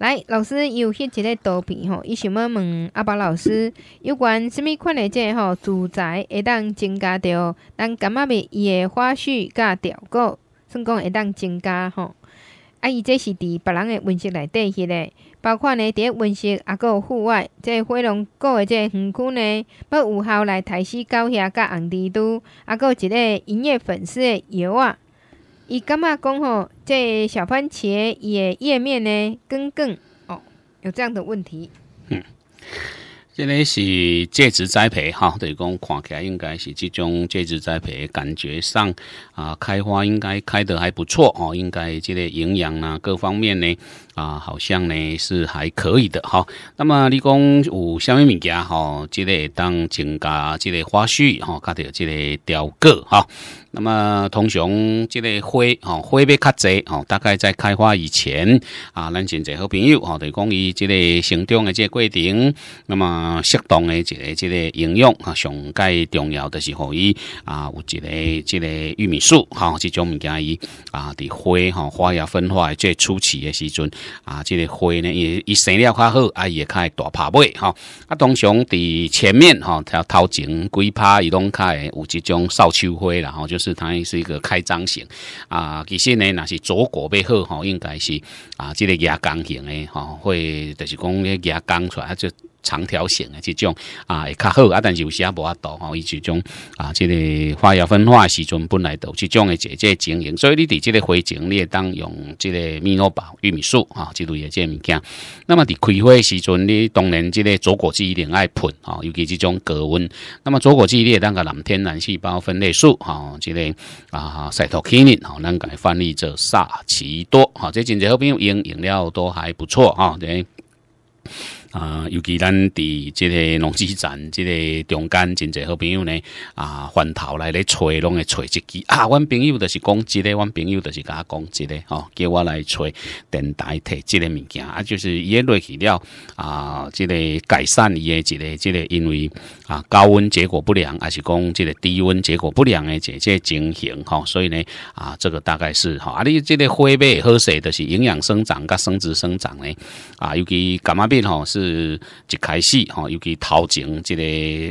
来，老师又翕一个图片吼，伊想要问阿宝老师，有关甚物款的即个吼，住宅会当增加着咱感觉袂伊的花絮甲调够，算讲会当增加吼。啊，伊这是伫别人的温室内底翕嘞，包括呢伫温室，啊，有户外，即火龙果的即园区呢，要有效来抬死高遐甲红蜘蛛，啊，有一个音乐粉丝的油啊，伊感觉讲吼。这小番茄也页面呢，根更哦，有这样的问题。这个是介质栽培哈，等于讲看起来应该是这种介质栽培，感觉上啊开花应该开得还不错哦，应该这类营养啊各方面呢啊好像呢是还可以的哈。那么你讲有虾米物件哈，这类当增加这类花序哈，加条这类雕刻哈。那么通常这类花哈花要较侪哈，大概在开花以前啊，咱先做好朋友哈，等于讲伊这类成长的这过程，那么。适当诶，一个、这个应用啊。上界重要的是可伊啊有一个、这个玉米树哈，这种物件伊啊伫花哈花芽分化最初期诶时阵啊，这个花呢，伊伊生了较好啊，也开大拍尾哈。啊，通常伫前面哈，头、要掏钱龟伊拢开有这种少秋花，然后就是它是一个开张型啊。其实呢，那是左果背好吼，应该是啊，这个芽刚型诶吼，会就是讲个芽刚出来就。长条形的这种啊，会较好啊，但是有时些无法度吼，伊就种啊，这个花芽分化时阵本来都这种的这这经营，所以你对这个花情你也当用这个咪诺宝、玉米素啊，这类的这物件。那么在开花时阵，你当然这个左果剂一定爱喷啊，尤其这种高温。那么左果剂你也当个蓝天然细胞分类素啊，这个啊，赛托基宁啊，能够翻译就萨奇多啊，这经济朋友饮饮料都还不错啊，对。啊，尤其咱伫即个农机站，即个中间真侪好朋友呢。啊，翻头来咧揣拢会揣一支，啊，阮朋友都是讲即个，阮朋友都是甲我讲即个，吼，叫我来揣电台提即个物件，啊，就是叶落去了，啊，即个改善伊诶即个，即个因为啊高温结果不良，还是讲即个低温结果不良的个情形，吼，所以呢，啊，这个大概是，吼，啊你即个花呗好势，就是营养生长甲生殖生长呢，啊，尤其感冒病吼是。是一开始哈，尤其头前这个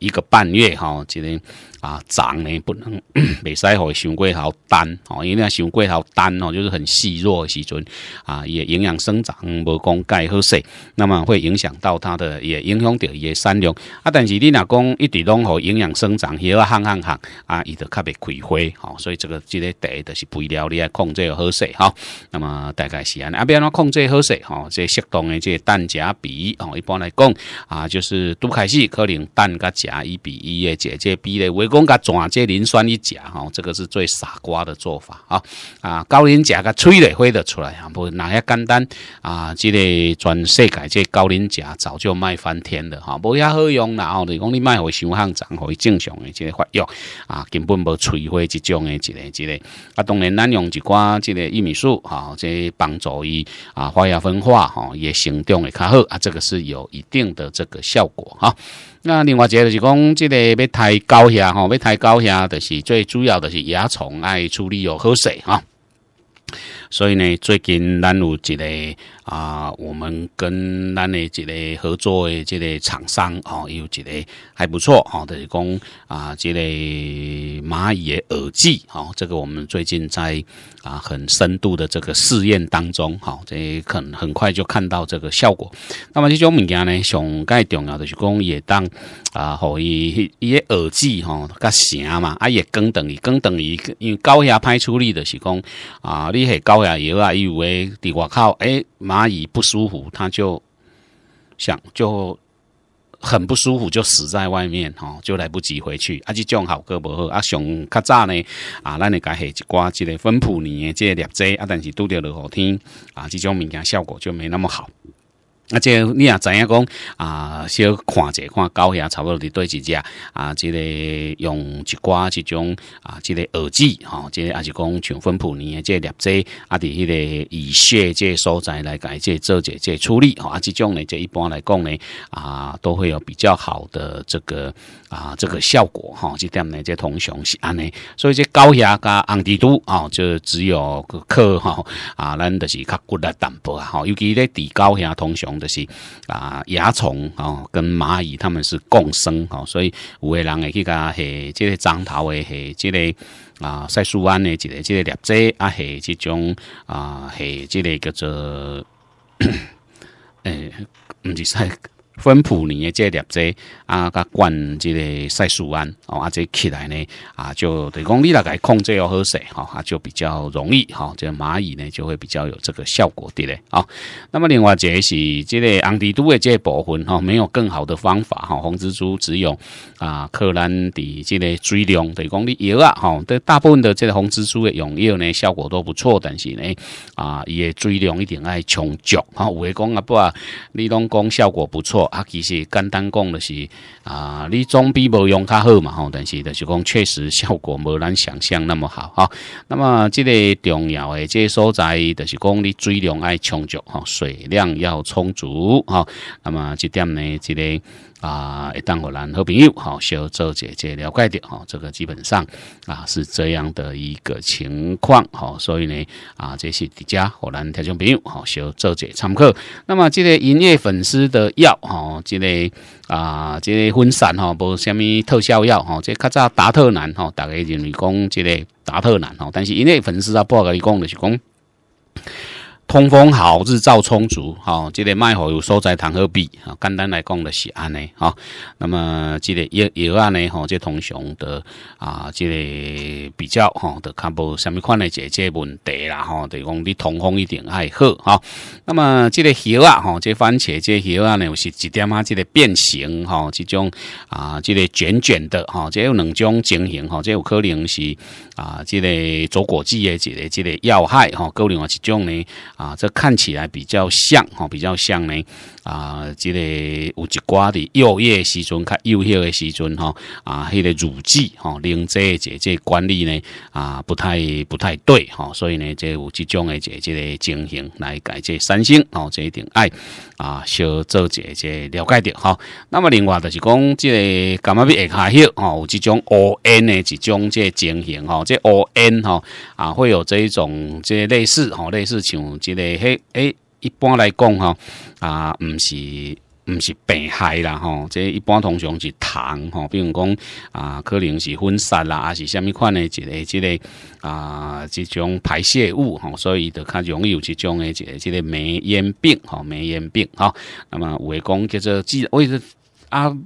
一个半月哈，这个啊长呢不能 未使和伤过好单哦，因为啊伤过好单哦，就是很细弱时阵啊，也营养生长无讲给好势，那么会影响到它的也影响到伊也产量啊。但是你若讲一直拢好营养生长，行行行啊，伊就较易开花哦。所以这个这个地就是肥料你要控制好势哈。那么大概是安，尼啊，不要说控制好势哈，这适当的这个氮钾比哦。一般来讲啊，就是都开始可能氮加钾一比一的加这 B 嘞，唯工加转这磷酸一钾哈，这个是最傻瓜的做法啊啊高磷钾加催泪挥得出来啊，不哪一简单啊，这个全世界这高磷钾早就卖翻天了哈，无也好用啦，你讲你卖回想行长可以正常的这个发育啊，根本无催花这种的这个这个啊，当然咱用一款这个玉米素哈，这帮助伊啊花芽分化哈也生长会较好啊，这个是。有一定的这个效果哈。那另外一个就是讲，这个要抬高下哈，要抬高下，就是最主要的是蚜虫爱处理有喝水哈。所以呢，最近咱有一个啊，我们跟咱的一个合作的这个厂商哦，有一个还不错哦，等于讲啊，这个蚂蚁耳机哦，这个我们最近在啊很深度的这个试验当中，好，这能很快就看到这个效果。那么这种物件呢，上盖重要的就是讲，也当啊，好一一个耳机哈，佮啥嘛，啊也等等于更等于，因为高压排出力的是讲啊，你系高。对啊，也啊，以为的，我靠，哎，蚂蚁不舒服，它就想就很不舒服，就死在外面哈，就来不及回去。啊，这种好歌不好，啊，想较早呢，啊，咱你该下一挂，即个分谱的即个乐者啊，但是拄着落雨天啊，这种物件效果就没那么好。啊，即你也知影讲啊，小看者看高压差不多对一只啊，即个用一寡即种啊，即个耳机吼，即个也是讲全分谱的，即个耳机啊，伫迄个耳穴即所在来改即做一即处理吼，啊，即种呢即一般来讲呢啊，都会有比较好的这个啊，这个效果哈。即点呢即通常是安尼，所以即高压加安低度啊，就只有克吼啊，咱就是较骨力淡薄哈，尤其咧伫高压通常。就是啊，蚜虫哦，跟蚂蚁他们是共生哦，所以有的人会去甲系，即个樟头的，这个啊，赛树湾的，即个即个荔枝啊，系即种啊，系即个叫做诶，唔 是赛。分捕你的这两只啊，甲灌即个赛素胺哦，啊，即起来呢啊，就等于讲你大概控制好水哈，啊，就比较容易哈，即蚂蚁呢就会比较有这个效果，的咧啊。那么另外个是即个昂迪杜的即个部分哈，没有更好的方法哈，红蜘蛛只有啊克兰迪即个剂量，等于讲你药啊哈，对大部分的即个红蜘蛛的用药呢效果都不错，但是呢啊，伊嘅量一定爱充足，哈，有诶讲不啊，你拢讲效果不错。啊，其实简单讲就是啊，你装逼无用较好嘛吼，但是就是讲确实效果无咱想象那么好哈。那么这个重要的这所在，就是讲你水量要充足哈，水量要充足哈。那么这点呢，这个。啊，一当互咱好朋友，好小做姐姐了解点，吼，这个基本上啊是这样的一个情况，好，所以呢，啊，这是伫遮互咱听众朋友，好小做姐参考。那么，这个营业粉丝的药，哈，这个啊，这个分散吼，无虾米特效药，吼，这较早达特兰吼，大个认为讲这个达特兰吼，但是营业粉丝啊，不你讲就是讲。通风好，日照充足，好，即个卖好有收在谈何必啊？简单来讲的是安尼啊。那么即个药药啊呢？吼，即通常的啊，即个比较哈，都看无虾米款的即个问题啦哈。得讲你通风一定爱好哈。那么即个叶啊，吼，即番茄即叶啊呢，有是一点啊？即个变形哈，即种啊，即个卷卷的哈，即有两种情形哈，即有可能是啊，即个走果子的一个即个要害哈，可能啊一种呢。啊，这看起来比较像，哈，比较像呢。啊，即个有一寡伫幼叶时阵，较幼叶诶时阵吼，啊，迄个乳汁吼，令这即个管理呢，啊，不太不太对吼，所以呢，即有即种诶，即即情形来改这三星哦，这一定爱啊，小做这这了解着吼。那么另外就是讲，即个感嘛要下血吼，有即种 O N 诶，即种即情形吼，即 O N 吼啊，会有这一种即类似吼，类似像即个嘿哎。一般来讲，吼啊，毋是毋是病害啦，吼，这一般通常是糖，吼，比如讲啊，可能是粉沙啦，还是什物款诶一个、一个啊，即种排泄物，吼，所以就较容易有即种的，一个、一个霉烟病，吼，霉烟病，吼。那么，有诶讲叫做，即为是啊。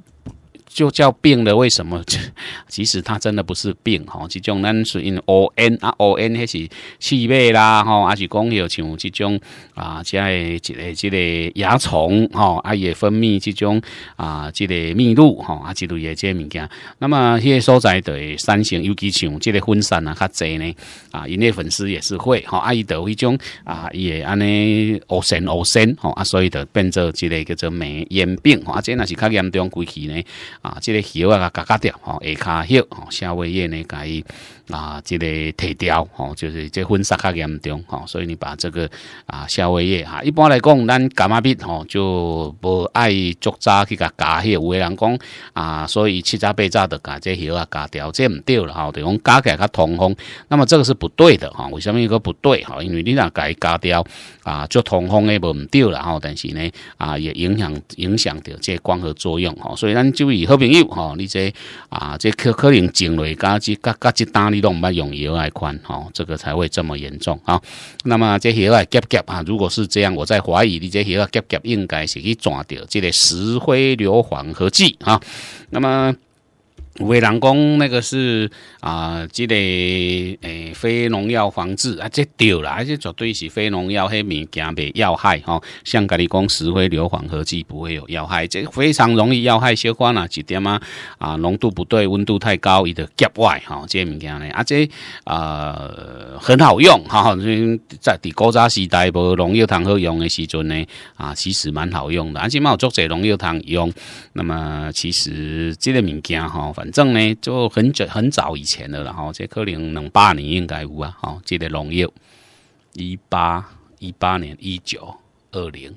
就叫病了，为什么？其实它真的不是病哈，这种咱是因 O N 啊 O N 还是气味啦哈，还是讲有像这种啊，这个这个蚜虫哈，啊也分泌这种啊，这个蜜露哈，啊之类的这物件。那么这些所在的山城，尤其像这个分散啊较济呢，啊，因那粉丝也是会哈，啊伊得迄种啊，伊也安尼恶生恶生哈，啊，所以就变做这个叫做霉烟病，啊，这那是较严重归期呢。啊，这个叶啊，夹夹掉，吼，下骹叶吼，夏威夷呢，甲伊啊，这个提掉，哦，就是这损伤较严重，哦，所以你把这个啊，夏威夷哈，一般来讲，咱感冒病，吼就无爱足早去甲夹叶，有的人讲啊，所以七早、八早的即这叶啊，夹掉，这毋对了，吼，等于讲起来较通风，那么这个是不对的，哈，为什么一个不对？哈，因为你若甲伊夹掉，啊，做通风的无毋对了，哦，但是呢，啊，也影响影响掉这光合作用，哦，所以咱就以。好朋友，吼，你这啊，这可可能境内、加加加加单，你都唔捌用药来款，吼，这个才会这么严重啊。那么这药来夹夹啊，如果是这样，我在怀疑你这药来夹夹应该是去抓掉这个石灰硫磺合剂啊。那么。伟人讲那个是啊，这个诶非农药防治啊，这对啦，而且绝对是非农药黑物件袂要害吼。像甲你讲石灰硫磺合剂不会有要害，这非常容易要害小关啦，一点啊啊浓度不对、温度太高，伊的结外吼，这物件咧啊这啊很好用哈，在伫古早时代无农药糖好用的时阵呢啊其实蛮好用的，而且有足侪农药糖用，那么其实这个物件吼反正呢，就很久、很早以前的，了后这可能两八年应该有啊，哈，记得农业一八、一八年、一九、二零，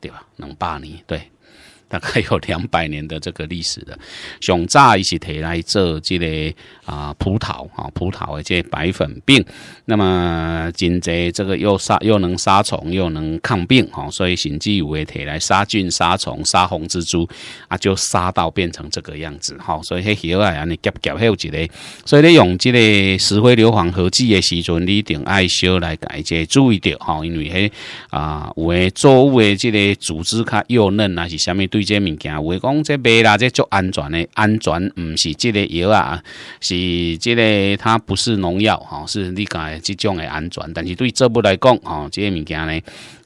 对吧？两八年对。大概有两百年的这个历史的，熊炸一起提来做即个啊葡萄啊葡萄的即白粉病，那么金贼这个又杀又能杀虫又能抗病哈，所以甚至有的提来杀菌杀虫杀红蜘蛛啊，就杀到变成这个样子哈，所以迄个啊尼夹夹有一个，所以你用即个石灰硫磺合剂的时阵，你一定爱少来解即，注意着哈，因为迄啊有诶作物诶即个组织较幼嫩啊，是虾米对。这些物件，为讲这卖啦，这足安全的，安全唔是这个药啊，是这个它不是农药哈，是你讲的这种的安全，但是对作物来讲哈，这些物件呢？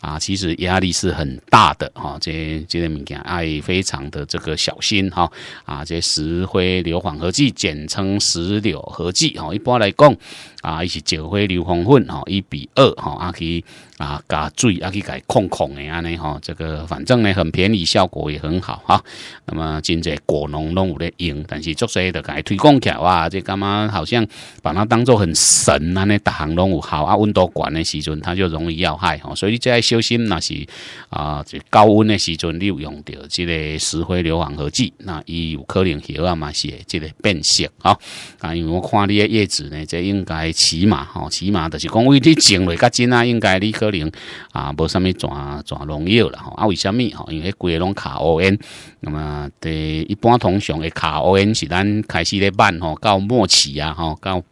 啊，其实压力是很大的哈，这这些物件，阿非常的这个小心哈。啊，这石灰硫磺合剂，简称石硫合剂哈。一般来讲啊，伊是石灰硫磺粉哈，一比二哈，阿去啊加水阿去改控控的安尼哈。这个反正呢很便宜，效果也很好哈。那么真在果农拢有咧用，但是做些的改推广起哇，这干嘛好像把它当做很神啊？那行拢有好啊，温度管的时阵它就容易要害哈。所以这些。小心那是啊，就高温的时阵，你有用到这个石灰硫磺合剂，那伊有可能叶啊嘛是这个变色啊。啊，因为我看你的叶子呢，这应该起码吼，起码就是讲为你种类够精啊，应该你可能啊无啥物转转农药了吼啊？为什么？哈，因为贵龙卡 O N，那么对一般通常的卡 O N 是咱开始咧办吼，到末期啊吼，到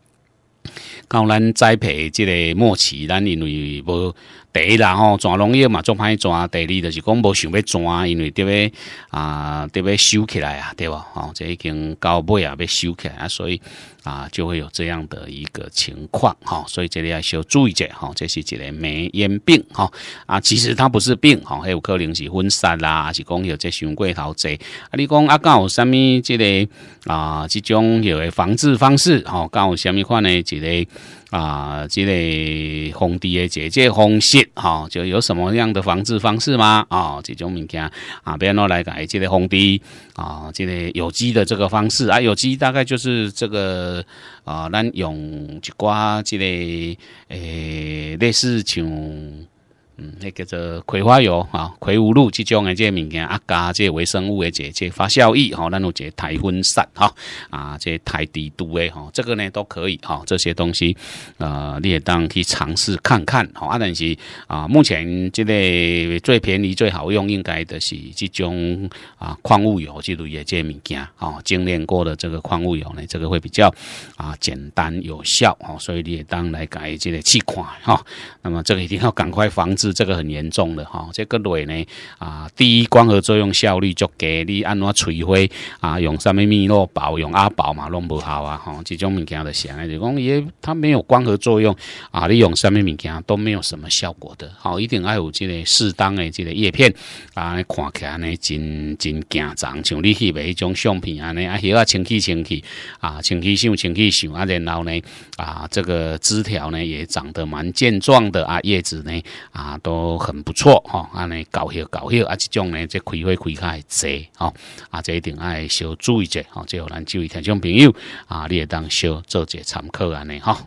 到咱栽培这个末期，咱因为无。第一啦吼，转农业嘛，做歹转。第二就是讲无想要转，因为特要啊，特要收起来啊，对无哦，这已经到尾啊，要收起来，啊，所以啊，就会有这样的一个情况吼。所以这里要小注意者吼，这是一个梅烟病吼。啊。其实它不是病吼，还有可能是分散啦，是讲有这伤过头者啊。你讲啊，有啥物这个啊，这种有的防治方式吼，哦，有啥物款呢？一个。啊，这类风地的解决方式，哈，就有什么样的防治方式吗？啊，这种物件啊，别个来改这类风地啊，这类有机的这个方式啊，有机大概就是这个啊，咱用一瓜这类诶，类似像。那个这葵花油啊，葵花露这种的这物件，啊加这微生物的这发酵液，吼，咱有这个台风散，哈，啊，这台低度的，哈，这个呢都可以，哈，这些东西，呃，你也当去尝试看看，吼，啊，但是啊，目前这类最便宜最好用，应该的是这种啊矿物油，这类的这物件，啊，精炼过的这个矿物油呢，这个会比较啊简单有效，啊，所以你也当来改这类气款，哈，那么这个一定要赶快防止。这个很严重的哈，这个蕊呢啊，第一光合作用效率就低，你按怎催毁啊，用什么咪诺宝，用阿宝嘛弄不好啊哈，这种物件的，想就讲也它没有光合作用啊，你用什么物件都没有什么效果的，好一定爱有这个适当的这个叶片啊，看起来呢真真惊脏，像你去买一种相片安尼啊，叶啊清气清气啊，清气想清气想，啊，然后呢啊，这个枝条呢也长得蛮健壮的啊，叶子呢啊。都很不错哈，安尼搞笑搞笑，啊，这种呢，这开会开开侪，哈，啊，这一定爱少注意者，吼。最后咱就听众朋友，啊，你也当少做者参考安尼哈。